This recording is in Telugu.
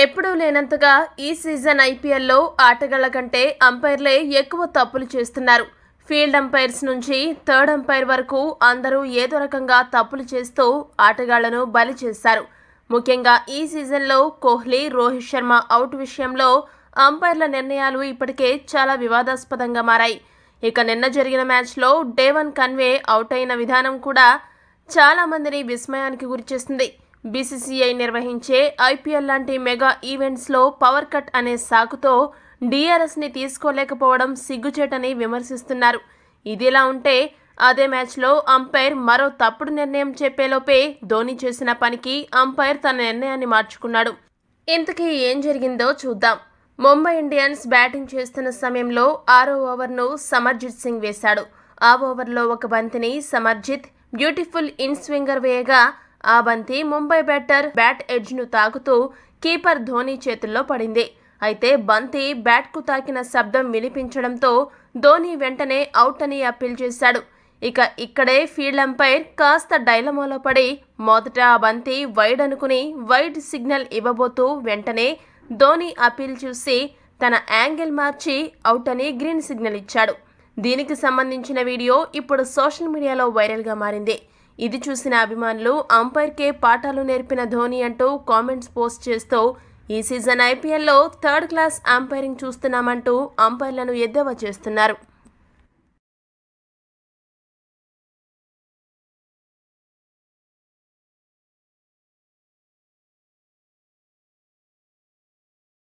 ఎప్పుడూ లేనంతగా ఈ సీజన్ ఐపీఎల్లో ఆటగాళ్ల కంటే అంపైర్లే ఎక్కువ తప్పులు చేస్తున్నారు ఫీల్డ్ అంపైర్స్ నుంచి థర్డ్ అంపైర్ వరకు అందరూ ఏదో రకంగా తప్పులు చేస్తూ ఆటగాళ్లను బలి చేశారు ముఖ్యంగా ఈ సీజన్లో కోహ్లీ రోహిత్ శర్మ అవుట్ విషయంలో అంపైర్ల నిర్ణయాలు ఇప్పటికే చాలా వివాదాస్పదంగా మారాయి ఇక నిన్న జరిగిన మ్యాచ్లో డేవన్ కన్వే అవుట్ అయిన విధానం కూడా చాలామందిని విస్మయానికి గురిచేసింది బీసీసీఐ నిర్వహించే ఐపీఎల్ లాంటి మెగా ఈవెంట్స్లో పవర్ కట్ అనే సాకుతో డిఆర్ఎస్ని తీసుకోలేకపోవడం సిగ్గుచేటని విమర్శిస్తున్నారు ఇదిలా ఉంటే అదే మ్యాచ్లో అంపైర్ మరో తప్పుడు నిర్ణయం చెప్పేలోపే ధోని చేసిన పనికి అంపైర్ తన నిర్ణయాన్ని మార్చుకున్నాడు ఇంతకీ ఏం జరిగిందో చూద్దాం ముంబై ఇండియన్స్ బ్యాటింగ్ చేస్తున్న సమయంలో ఆరో ఓవర్ను సమర్జిత్ సింగ్ వేశాడు ఆ ఓవర్లో ఒక బంతిని సమర్జిత్ బ్యూటిఫుల్ ఇన్ స్వింగర్ వేయగా ఆ బంతి ముంబై బ్యాటర్ బ్యాట్ ఎడ్జ్ను తాకుతూ కీపర్ ధోని చేతుల్లో పడింది అయితే బంతి బ్యాట్కు తాకిన శబ్దం వినిపించడంతో ధోని వెంటనే అవుట్ అని అప్పీల్ చేశాడు ఇక ఇక్కడే ఫీల్డ్ అంపైర్ కాస్త డైలమోలో పడి మొదట ఆ బంతి వైడ్ అనుకుని వైడ్ సిగ్నల్ ఇవ్వబోతూ వెంటనే ధోని అప్పీల్ చూసి తన యాంగిల్ మార్చి అవుట్ అని గ్రీన్ సిగ్నల్ ఇచ్చాడు దీనికి సంబంధించిన వీడియో ఇప్పుడు సోషల్ మీడియాలో వైరల్గా మారింది ఇది చూసిన అభిమానులు అంపైర్కే పాఠాలు నేర్పిన ధోని అంటూ కామెంట్స్ పోస్ట్ చేస్తూ ఈ సీజన్ ఐపీఎల్లో థర్డ్ క్లాస్ అంపైరింగ్ చూస్తున్నామంటూ అంపైర్లను ఎద్దేవా చేస్తున్నారు